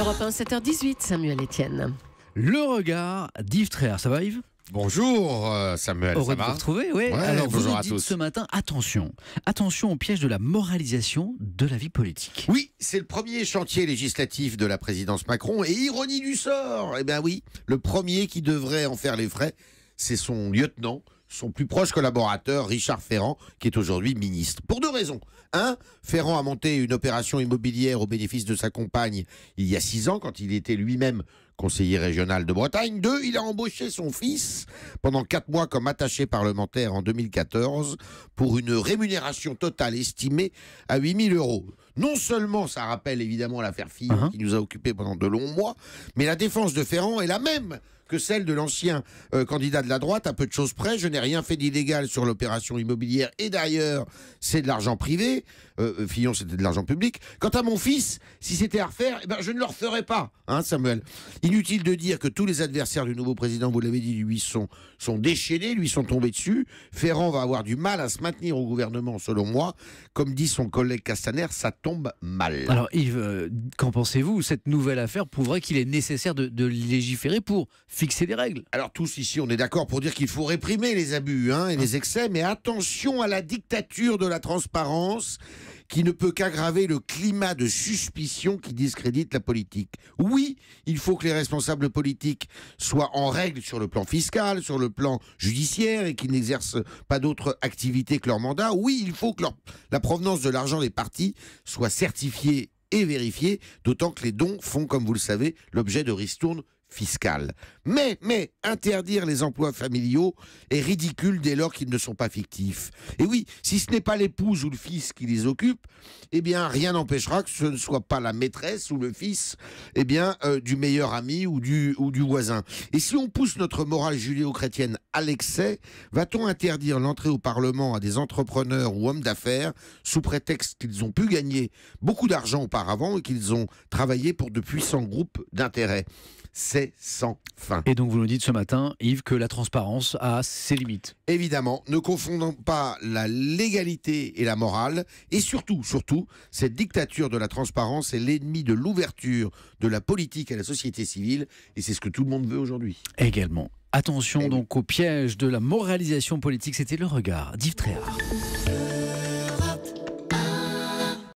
Europe 1, 7h18, Samuel Etienne. Le regard d'Yves Tréard. ça va Yves Bonjour euh, Samuel, ça va vous retrouver, oui. Alors bonjour à tous. ce matin, attention, attention au piège de la moralisation de la vie politique. Oui, c'est le premier chantier législatif de la présidence Macron et ironie du sort, eh bien oui, le premier qui devrait en faire les frais, c'est son lieutenant, son plus proche collaborateur, Richard Ferrand, qui est aujourd'hui ministre. Pour deux raisons. Un, Ferrand a monté une opération immobilière au bénéfice de sa compagne il y a six ans, quand il était lui-même conseiller régional de Bretagne. Deux, il a embauché son fils pendant quatre mois comme attaché parlementaire en 2014 pour une rémunération totale estimée à 8000 euros. Non seulement ça rappelle évidemment l'affaire Fille uh-huh. qui nous a occupés pendant de longs mois, mais la défense de Ferrand est la même que celle de l'ancien euh, candidat de la droite, à peu de choses près. Je n'ai rien fait d'illégal sur l'opération immobilière et d'ailleurs, c'est de l'argent privé. Euh, euh, Fillon, c'était de l'argent public. Quant à mon fils, si c'était à refaire, eh ben, je ne le referais pas, hein, Samuel. Inutile de dire que tous les adversaires du nouveau président, vous l'avez dit, lui sont, sont déchaînés, lui sont tombés dessus. Ferrand va avoir du mal à se maintenir au gouvernement, selon moi. Comme dit son collègue Castaner, ça tombe mal. Alors, Yves, euh, qu'en pensez-vous Cette nouvelle affaire prouverait qu'il est nécessaire de, légiférer pour fixer des règles. Alors, tous ici, on est d'accord pour dire qu'il faut réprimer les abus hein, et les ah. excès, mais attention à la dictature de la transparence qui ne peut qu'aggraver le climat de suspicion qui discrédite la politique. Oui, il faut que les responsables politiques soient en règle sur le plan fiscal, sur le plan judiciaire et qu'ils n'exercent pas d'autres activités que leur mandat. Oui, il faut que la provenance de l'argent des partis soit certifiée et vérifiée, d'autant que les dons font, comme vous le savez, l'objet de ristournes fiscale. Mais, mais, interdire les emplois familiaux est ridicule dès lors qu'ils ne sont pas fictifs. Et oui, si ce n'est pas l'épouse ou le fils qui les occupe, eh bien, rien n'empêchera que ce ne soit pas la maîtresse ou le fils, eh bien, euh, du meilleur ami ou du, ou du voisin. Et si on pousse notre morale judéo-chrétienne à l'excès, va-t-on interdire l'entrée au Parlement à des entrepreneurs ou hommes d'affaires sous prétexte qu'ils ont pu gagner beaucoup d'argent auparavant et qu'ils ont travaillé pour de puissants groupes d'intérêts? sans fin. Et donc vous nous dites ce matin, Yves, que la transparence a ses limites. Évidemment, ne confondons pas la légalité et la morale, et surtout, surtout, cette dictature de la transparence est l'ennemi de l'ouverture de la politique à la société civile, et c'est ce que tout le monde veut aujourd'hui. Également. Attention eh donc au piège de la moralisation politique, c'était le regard d'Yves Tréhard.